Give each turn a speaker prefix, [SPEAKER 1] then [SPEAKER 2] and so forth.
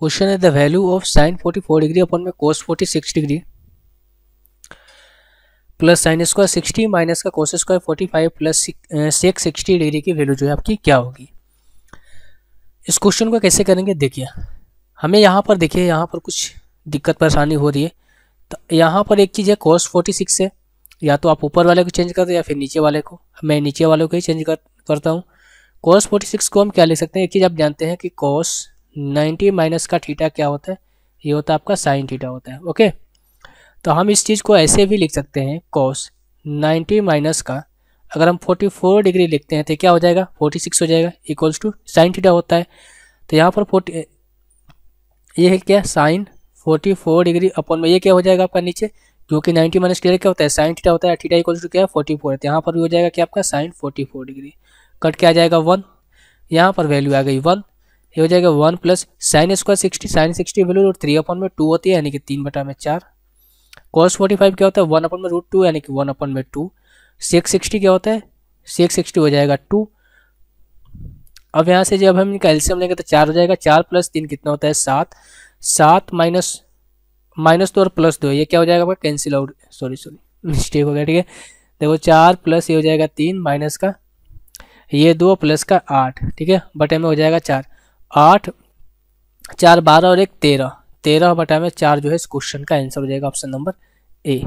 [SPEAKER 1] question है the value of sine 44 degree अपन में cos 46 degree plus sine square sixty minus का cos square forty five plus sec sixty degree की value जो है आपकी क्या होगी इस क्वेश्चन को कैसे करेंगे देखिए हमें यहाँ पर देखिए यहाँ पर कुछ दिक्कत परेशानी हो रही है तो यहाँ पर एक चीज़ है कोस फोर्टी सिक्स है या तो आप ऊपर वाले को चेंज कर दो या फिर नीचे वाले को मैं नीचे वाले को ही चेंज कर, करता हूँ कोस फोर्टी सिक्स को हम क्या लिख सकते हैं एक चीज़ आप जानते हैं कि कोस नाइन्टी माइनस का थीटा क्या होता है ये होता है आपका साइन थीटा होता है ओके तो हम इस चीज़ को ऐसे भी लिख सकते हैं कॉस 90 माइनस का अगर हम 44 डिग्री लिखते हैं तो क्या हो जाएगा 46 हो जाएगा इक्वल्स टू साइन थीटा होता है तो यहाँ पर 40 ये है क्या साइन 44 डिग्री अपॉन में ये क्या हो जाएगा आपका नीचे क्योंकि 90 माइनस क्लियर क्या होता है साइन थीटा होता है थीटा इक्वल्स टू क्या है फोर्टी फोर तो यहाँ पर भी हो जाएगा क्या आपका साइन फोर्टी डिग्री कट क्या आ जाएगा वन यहाँ पर वैल्यू आ गई वन ये हो जाएगा one plus sine square sixty sine sixty value root three अपन में टू होती है यानी कि तीन बटा में चार कॉस फोर्टी फाइव क्या होता है वन अपन में रूट टू यानी कि वन अपन में टू सिक्स सिक्सटी क्या होता है सिक्स सिक्सटी हो जाएगा टू अब यहाँ से जब हम इनका एल्सियम लेंगे तो चार हो जाएगा चार प्लस तीन कितना होता है सात सात माइनस माइनस दो और प्लस दो ये क्या हो जाएगा आपका cancel out sorry sorry mistake हो गया ठीक है देखो चार प्लस ये हो जाएगा तीन माइनस का ये दो प्लस का आठ ठीक है बटे में हो जाएगा चार आठ चार बारह और एक तेरह तेरह बटा में चार जो है इस क्वेश्चन का आंसर हो जाएगा ऑप्शन नंबर ए